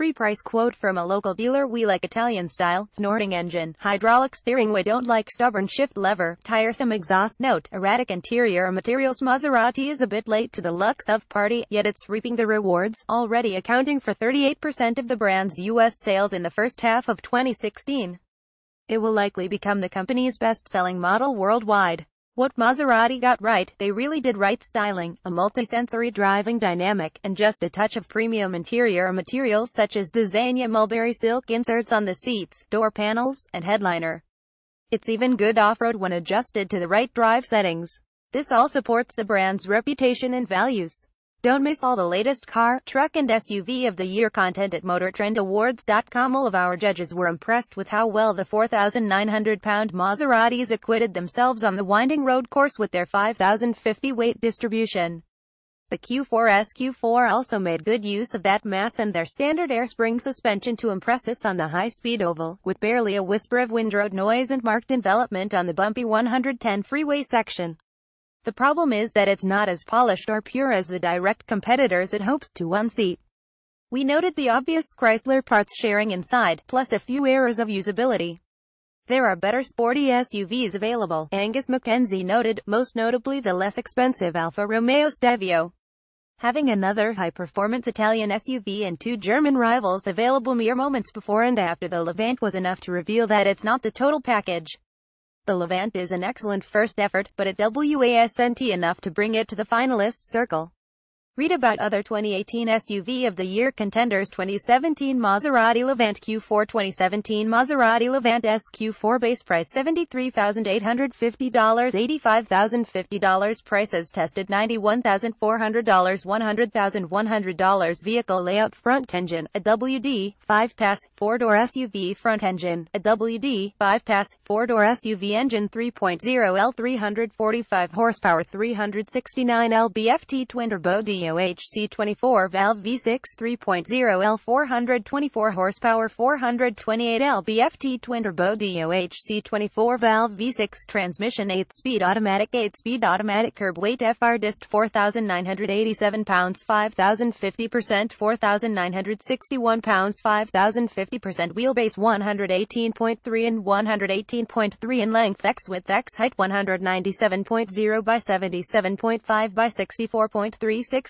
free price quote from a local dealer we like Italian style, snorting engine, hydraulic steering we don't like stubborn shift lever, tiresome exhaust note, erratic interior materials Maserati is a bit late to the lux of party, yet it's reaping the rewards, already accounting for 38% of the brand's U.S. sales in the first half of 2016. It will likely become the company's best-selling model worldwide. What Maserati got right, they really did right styling, a multisensory driving dynamic, and just a touch of premium interior materials such as the Zania mulberry silk inserts on the seats, door panels, and headliner. It's even good off-road when adjusted to the right drive settings. This all supports the brand's reputation and values. Don't miss all the latest car, truck and SUV of the year content at MotorTrendAwards.com. All of our judges were impressed with how well the 4,900-pound Maseratis acquitted themselves on the winding road course with their 5,050 weight distribution. The Q4S Q4 also made good use of that mass and their standard air spring suspension to impress us on the high-speed oval, with barely a whisper of road noise and marked envelopment on the bumpy 110 freeway section. The problem is that it's not as polished or pure as the direct competitors it hopes to unseat. We noted the obvious Chrysler parts sharing inside, plus a few errors of usability. There are better sporty SUVs available, Angus McKenzie noted, most notably the less expensive Alfa Romeo Stelvio. Having another high-performance Italian SUV and two German rivals available mere moments before and after the Levant was enough to reveal that it's not the total package the Levant is an excellent first effort, but at WASNT enough to bring it to the finalist circle. Read about other 2018 SUV of the Year contenders 2017 Maserati Levant Q4 2017 Maserati Levant SQ4 base price $73,850 $85,050 prices tested $91,400 $100,100 vehicle layout front engine, a WD, 5-pass, 4-door SUV front engine, a WD, 5-pass, 4-door SUV engine 3.0 L 345 horsepower 369 lb-ft, twin turbo D DOHC24 valve V6 3.0L 424 horsepower 428 lb-ft twin turbo DOHC24 valve V6 transmission 8-speed automatic 8-speed automatic curb weight FR dist 4,987 pounds 5,050% 4,961 pounds 5,050% wheelbase 118.3 and 118.3 in length X width X height 197.0 by 77.5 by 64.36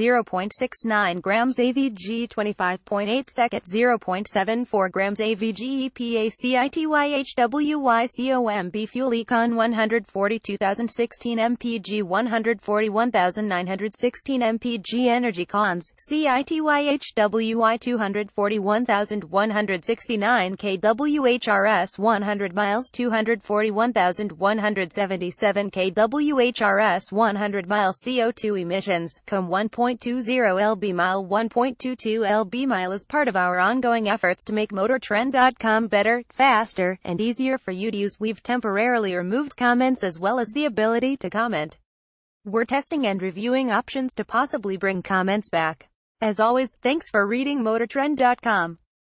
0.69 grams AVG 25.8 sec at 0.74 grams AVG EPA C I T Y H W Y C O M B Fuel Econ 142,016 MPG 141,916 MPG Energy Cons CITYHWY 241,169 KWHRS 100 miles 241,177 KWHRS 100 miles CO2 emissions, COM 1. 1.20 lb mile 1.22 lb mile is part of our ongoing efforts to make MotorTrend.com better, faster, and easier for you to use. We've temporarily removed comments as well as the ability to comment. We're testing and reviewing options to possibly bring comments back. As always, thanks for reading MotorTrend.com.